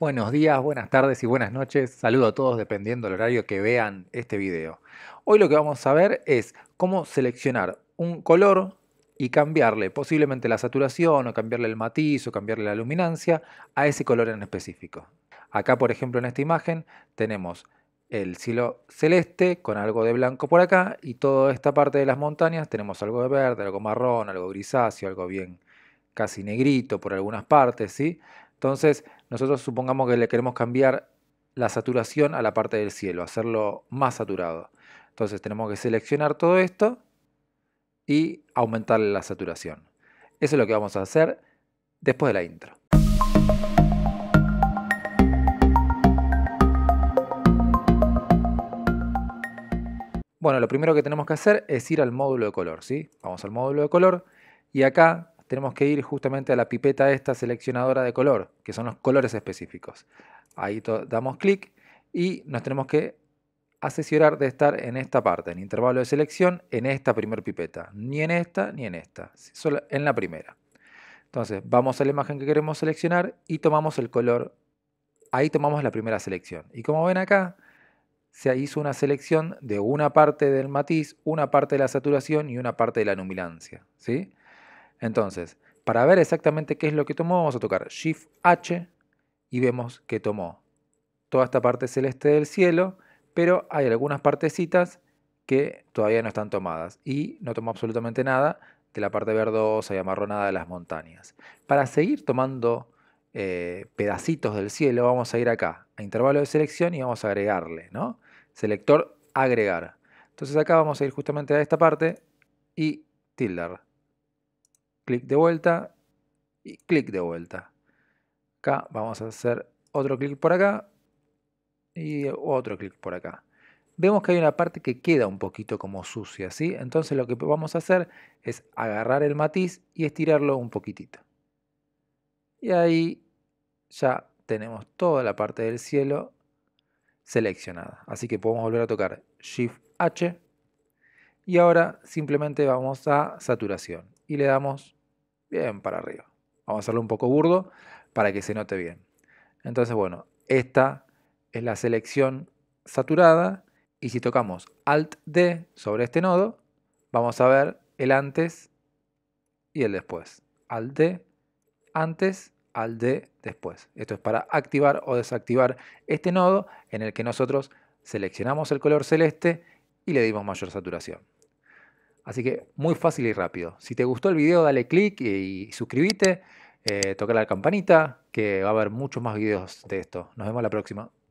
Buenos días, buenas tardes y buenas noches. Saludo a todos dependiendo del horario que vean este video. Hoy lo que vamos a ver es cómo seleccionar un color y cambiarle posiblemente la saturación o cambiarle el matiz o cambiarle la luminancia a ese color en específico. Acá, por ejemplo, en esta imagen tenemos el cielo celeste con algo de blanco por acá y toda esta parte de las montañas tenemos algo de verde, algo marrón, algo grisáceo, algo bien casi negrito por algunas partes, ¿sí? Entonces, nosotros supongamos que le queremos cambiar la saturación a la parte del cielo, hacerlo más saturado. Entonces tenemos que seleccionar todo esto y aumentar la saturación. Eso es lo que vamos a hacer después de la intro. Bueno, lo primero que tenemos que hacer es ir al módulo de color, ¿sí? Vamos al módulo de color y acá tenemos que ir justamente a la pipeta esta seleccionadora de color, que son los colores específicos. Ahí damos clic y nos tenemos que asesorar de estar en esta parte, en intervalo de selección, en esta primer pipeta. Ni en esta ni en esta, solo en la primera. Entonces vamos a la imagen que queremos seleccionar y tomamos el color. Ahí tomamos la primera selección. Y como ven acá, se hizo una selección de una parte del matiz, una parte de la saturación y una parte de la numilancia. ¿sí? Entonces, para ver exactamente qué es lo que tomó, vamos a tocar Shift H y vemos que tomó toda esta parte celeste del cielo, pero hay algunas partecitas que todavía no están tomadas y no tomó absolutamente nada de la parte verdosa y amarronada de las montañas. Para seguir tomando eh, pedacitos del cielo, vamos a ir acá, a intervalo de selección y vamos a agregarle, ¿no? Selector agregar. Entonces acá vamos a ir justamente a esta parte y tildar clic de vuelta y clic de vuelta. Acá vamos a hacer otro clic por acá y otro clic por acá. Vemos que hay una parte que queda un poquito como sucia, ¿sí? Entonces lo que vamos a hacer es agarrar el matiz y estirarlo un poquitito. Y ahí ya tenemos toda la parte del cielo seleccionada. Así que podemos volver a tocar Shift H. Y ahora simplemente vamos a saturación y le damos bien para arriba. Vamos a hacerlo un poco burdo para que se note bien. Entonces, bueno, esta es la selección saturada y si tocamos Alt D sobre este nodo, vamos a ver el antes y el después. Alt D antes, Alt D después. Esto es para activar o desactivar este nodo en el que nosotros seleccionamos el color celeste y le dimos mayor saturación. Así que muy fácil y rápido. Si te gustó el video, dale click y, suscríbete, eh, toca la campanita, que va a haber muchos más videos de esto. Nos vemos la próxima.